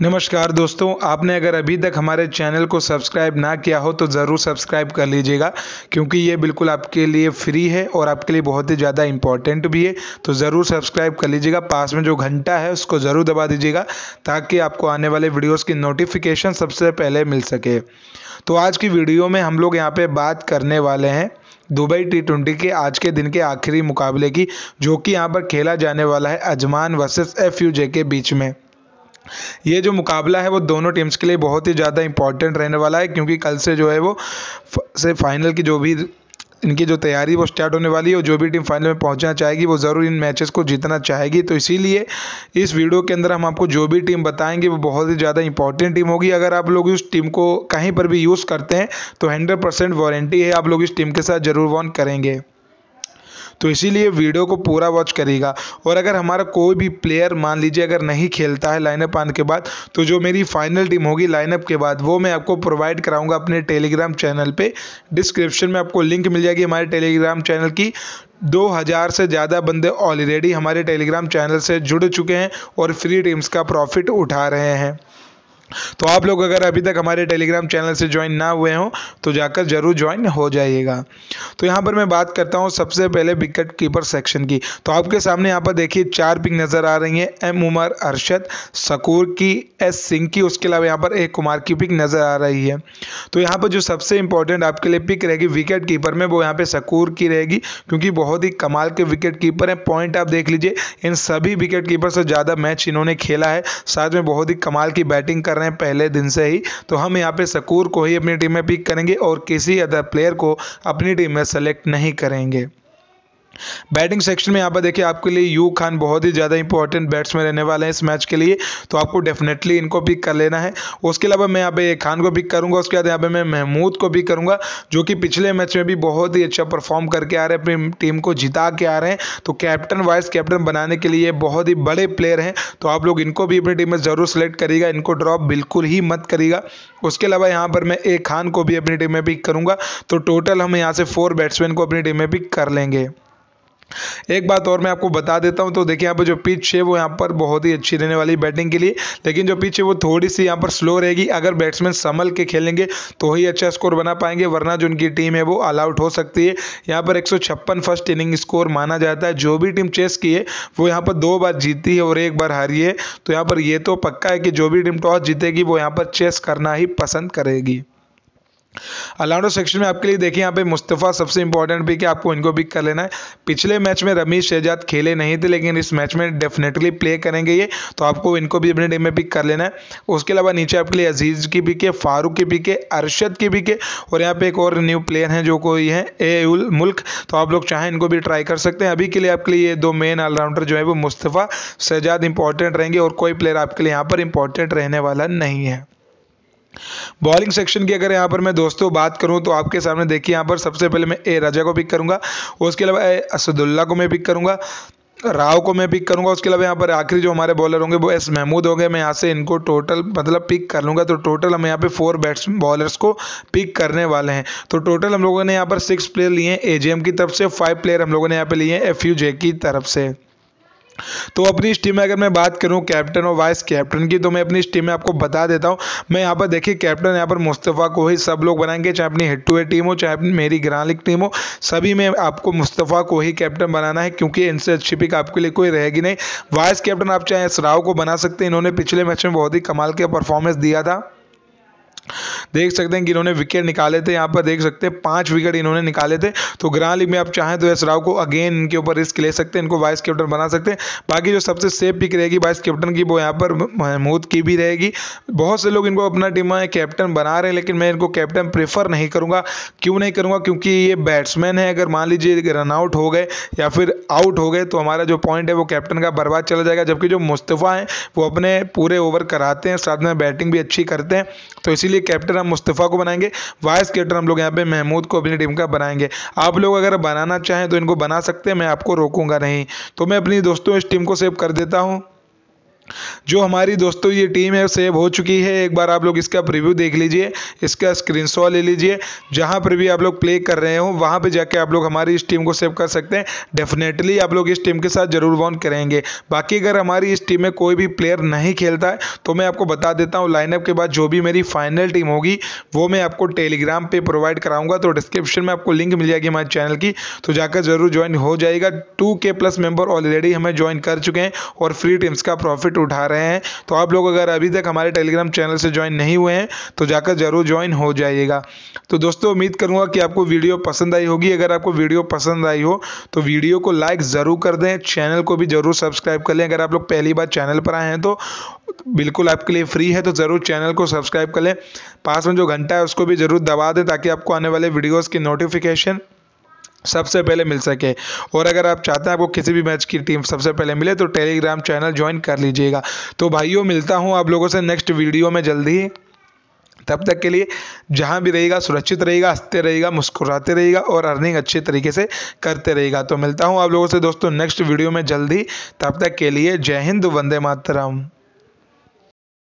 नमस्कार दोस्तों आपने अगर अभी तक हमारे चैनल को सब्सक्राइब ना किया हो तो ज़रूर सब्सक्राइब कर लीजिएगा क्योंकि ये बिल्कुल आपके लिए फ्री है और आपके लिए बहुत ही ज़्यादा इम्पॉर्टेंट भी है तो ज़रूर सब्सक्राइब कर लीजिएगा पास में जो घंटा है उसको ज़रूर दबा दीजिएगा ताकि आपको आने वाले वीडियोज़ की नोटिफिकेशन सबसे पहले मिल सके तो आज की वीडियो में हम लोग यहाँ पर बात करने वाले हैं दुबई टी ट्वेंटी के आज के दिन के आखिरी मुकाबले की जो कि यहाँ पर खेला जाने वाला है अजमान वर्सेस एफ के बीच में ये जो मुकाबला है वो दोनों टीम्स के लिए बहुत ही ज़्यादा इंपॉर्टेंट रहने वाला है क्योंकि कल से जो है वो से फाइनल की जो भी इनकी जो तैयारी वो स्टार्ट होने वाली है और जो भी टीम फाइनल में पहुंचना चाहेगी वो ज़रूर इन मैचेस को जीतना चाहेगी तो इसीलिए इस वीडियो के अंदर हम आपको जो भी टीम बताएंगे वो बहुत ही ज़्यादा इंपॉर्टेंट टीम होगी अगर आप लोग इस टीम को कहीं पर भी यूज़ करते हैं तो हंड्रेड वारंटी है आप लोग इस टीम के साथ ज़रूर वॉन करेंगे तो इसीलिए वीडियो को पूरा वॉच करिएगा और अगर हमारा कोई भी प्लेयर मान लीजिए अगर नहीं खेलता है लाइनअप आने के बाद तो जो मेरी फाइनल टीम होगी लाइनअप के बाद वो मैं आपको प्रोवाइड कराऊंगा अपने टेलीग्राम चैनल पे डिस्क्रिप्शन में आपको लिंक मिल जाएगी हमारे टेलीग्राम चैनल की 2000 से ज़्यादा बंदे ऑलरेडी हमारे टेलीग्राम चैनल से जुड़ चुके हैं और फ्री टीम्स का प्रॉफिट उठा रहे हैं तो आप लोग अगर अभी तक हमारे टेलीग्राम चैनल से ज्वाइन ना हुए हों तो जाकर ज़रूर ज्वाइन हो जाइएगा तो यहाँ पर मैं बात करता हूँ सबसे पहले विकेट कीपर सेक्शन की तो आपके सामने यहाँ पर देखिए चार पिक नज़र आ रही हैं एम उमर अरशद सकूर की एस सिंह की उसके अलावा यहाँ पर एक कुमार की पिक नज़र आ रही है तो यहाँ पर जो सबसे इंपॉर्टेंट आपके लिए पिक रहेगी विकेट कीपर में वो यहाँ पर सकूर की रहेगी क्योंकि बहुत ही कमाल के विकेट कीपर हैं पॉइंट आप देख लीजिए इन सभी विकेट कीपर से ज़्यादा मैच इन्होंने खेला है साथ में बहुत ही कमाल की बैटिंग कर रहे हैं पहले दिन से ही तो हम यहाँ पे सकूर को ही अपनी टीम में पिक करेंगे और किसी अदर प्लेयर को अपनी टीम में सेलेक्ट नहीं करेंगे बैटिंग सेक्शन में यहाँ पर देखिए आपके लिए यू खान बहुत ही ज़्यादा इंपॉर्टेंट बैट्समैन रहने वाले हैं इस मैच के लिए तो आपको डेफिनेटली इनको पिक कर लेना है उसके अलावा मैं यहाँ पे खान को पिक करूँगा उसके बाद यहाँ पे मैं महमूद को पिक करूँगा जो कि पिछले मैच में भी बहुत ही अच्छा परफॉर्म करके आ रहे हैं अपनी टीम को जिता के आ रहे हैं तो कैप्टन वाइस कैप्टन बनाने के लिए बहुत ही बड़े प्लेयर हैं तो आप लोग इनको भी अपनी टीम में ज़रूर सेलेक्ट करिएगा इनको ड्रॉप बिल्कुल ही मत करिएगा उसके अलावा यहाँ पर मैं ए खान को भी अपनी टीम में पिक करूँगा तो टोटल हम यहाँ से फोर बैट्समैन को अपनी टीम में पिक कर लेंगे एक बात और मैं आपको बता देता हूँ तो देखिए यहाँ पर जो पिच है वो यहाँ पर बहुत ही अच्छी रहने वाली बैटिंग के लिए लेकिन जो पिच है वो थोड़ी सी यहाँ पर स्लो रहेगी अगर बैट्समैन संभल के खेलेंगे तो ही अच्छा स्कोर बना पाएंगे वरना जो उनकी टीम है वो ऑल आउट हो सकती है यहाँ पर एक फर्स्ट इनिंग स्कोर माना जाता है जो भी टीम चेस की है वो यहाँ पर दो बार जीती है और एक बार हारी है तो यहाँ पर ये तो पक्का है कि जो भी टीम टॉस जीतेगी वो यहाँ पर चेस करना ही पसंद करेगी अलाउडो सेक्शन में आपके लिए देखिए यहाँ पे मुस्तफ़ा सबसे इंपॉर्टेंट भी है आपको इनको पिक कर लेना है पिछले मैच में रमीश शहजाद खेले नहीं थे लेकिन इस मैच में डेफिनेटली प्ले करेंगे ये तो आपको इनको भी अपनी टीम में पिक कर लेना है उसके अलावा नीचे आपके लिए अजीज़ की पिक है फारूक की पिक है अरशद की पिक है और यहाँ पे एक और न्यू प्लेयर हैं जो कोई है ए उल मुल्क तो आप लोग चाहें इनको भी ट्राई कर सकते हैं अभी के लिए आपके लिए ये दो मेन ऑलराउंडर जो है वो मुस्तफ़ा शहजाद इंपॉर्टेंट रहेंगे और कोई प्लेयर आपके लिए यहाँ पर इंपॉर्टेंट रहने वाला नहीं है बॉलिंग सेक्शन की अगर यहाँ पर मैं दोस्तों बात करूँ तो आपके सामने देखिए यहाँ पर सबसे पहले मैं ए राजा को पिक करूँगा उसके अलावा ए असदुल्ला को मैं पिक करूँगा राव को मैं पिक करूंगा उसके अलावा यहाँ पर आखिरी जो हमारे बॉलर होंगे वो एस महमूद होंगे मैं यहाँ से इनको टोटल मतलब पिक कर लूँगा तो टोटल हम यहाँ पे फोर बैट्स बॉलर्स को पिक करने वाले हैं तो टोटल हम लोगों ने यहाँ पर सिक्स प्लेयर लिए हैं ए की तरफ से फाइव प्लेयर हम लोगों ने यहाँ पे लिए हैं एफ की तरफ से तो अपनी इस टीम में अगर मैं बात करूं कैप्टन और वाइस कैप्टन की तो मैं अपनी इस टीम में आपको बता देता हूं मैं यहाँ पर देखिए कैप्टन यहाँ पर मुस्तफ़ा को ही सब लोग बनाएंगे चाहे अपनी हेड टू हेड टीम हो चाहे अपनी मेरी ग्रालिक टीम हो सभी में आपको मुस्तफ़ा को ही कैप्टन बनाना है क्योंकि इनसे अच्छी पिक आपके लिए कोई रहेगी नहीं वाइस कैप्टन आप चाहे राव को बना सकते हैं इन्होंने पिछले मैच में बहुत ही कमाल के परफॉर्मेंस दिया था देख सकते हैं कि इन्होंने विकेट निकाले थे यहाँ पर देख सकते हैं पांच विकेट इन्होंने निकाले थे तो ग्रां लीग में आप चाहें तो एस राव को अगेन इनके ऊपर रिस्क ले सकते हैं इनको वाइस कैप्टन बना सकते हैं बाकी जो सबसे सेफ पिक रहेगी वाइस कैप्टन की वो यहाँ पर महमूद की भी रहेगी बहुत से लोग इनको अपना टीम में कैप्टन बना रहे हैं लेकिन मैं इनको कैप्टन प्रेफर नहीं करूँगा क्यों नहीं करूँगा क्योंकि ये बैट्समैन है अगर मान लीजिए रनआउट हो गए या फिर आउट हो गए तो हमारा जो पॉइंट है वो कैप्टन का बर्बाद चला जाएगा जबकि जो मुस्तफ़ा हैं वो अपने पूरे ओवर कराते हैं साथ में बैटिंग भी अच्छी करते हैं तो इसीलिए कैप्टन हम मुस्तफ़ा को बनाएंगे वाइस कैप्टन हम लोग यहाँ पे महमूद को अपनी टीम का बनाएंगे आप लोग अगर बनाना चाहें तो इनको बना सकते हैं मैं आपको रोकूंगा नहीं तो मैं अपनी दोस्तों इस टीम को सेव कर देता हूँ जो हमारी दोस्तों ये टीम है सेव हो चुकी है एक बार आप लोग इसका प्रीव्यू देख लीजिए इसका स्क्रीनशॉट ले लीजिए जहाँ पर भी आप लोग प्ले कर रहे हो वहाँ पे जाके आप लोग हमारी इस टीम को सेव कर सकते हैं डेफिनेटली आप लोग इस टीम के साथ ज़रूर वॉन करेंगे बाकी अगर हमारी इस टीम में कोई भी प्लेयर नहीं खेलता है तो मैं आपको बता देता हूँ लाइनअप के बाद जो भी मेरी फाइनल टीम होगी वो मैं आपको टेलीग्राम पर प्रोवाइड कराऊंगा तो डिस्क्रिप्शन में आपको लिंक मिल जाएगी हमारे चैनल की तो जाकर ज़रूर ज्वाइन हो जाएगा two K plus member already हमें ज्वाइन कर चुके हैं और फ्री टीम्स का प्रॉफिट उठा रहे हैं तो आप लोग अगर अभी तक हमारे टेलीग्राम चैनल से ज्वाइन नहीं हुए हैं तो जाकर ज़रूर ज्वाइन हो जाइएगा तो दोस्तों उम्मीद करूँगा कि आपको वीडियो पसंद आई होगी अगर आपको वीडियो पसंद आई हो तो वीडियो को लाइक ज़रूर कर दें चैनल को भी ज़रूर सब्सक्राइब कर लें अगर आप लोग पहली बार चैनल पर आए हैं तो बिल्कुल आपके लिए फ्री है तो ज़रूर चैनल को सब्सक्राइब कर लें पास में जो घंटा है उसको भी ज़रूर दबा दें ताकि आपको आने वाले वीडियोज़ की नोटिफिकेशन सबसे पहले मिल सके और अगर आप चाहते हैं आपको किसी भी मैच की टीम सबसे पहले मिले तो टेलीग्राम चैनल ज्वाइन कर लीजिएगा तो भाइयों मिलता हूँ आप लोगों से नेक्स्ट वीडियो में जल्दी ही तब तक के लिए जहाँ भी रहेगा सुरक्षित रहेगा हंसते रहेगा मुस्कुराते रहेगा और अर्निंग अच्छे तरीके से करते रहेगा तो मिलता हूँ आप लोगों से दोस्तों नेक्स्ट वीडियो में जल्दी तब तक के लिए जय हिंद वंदे मातरम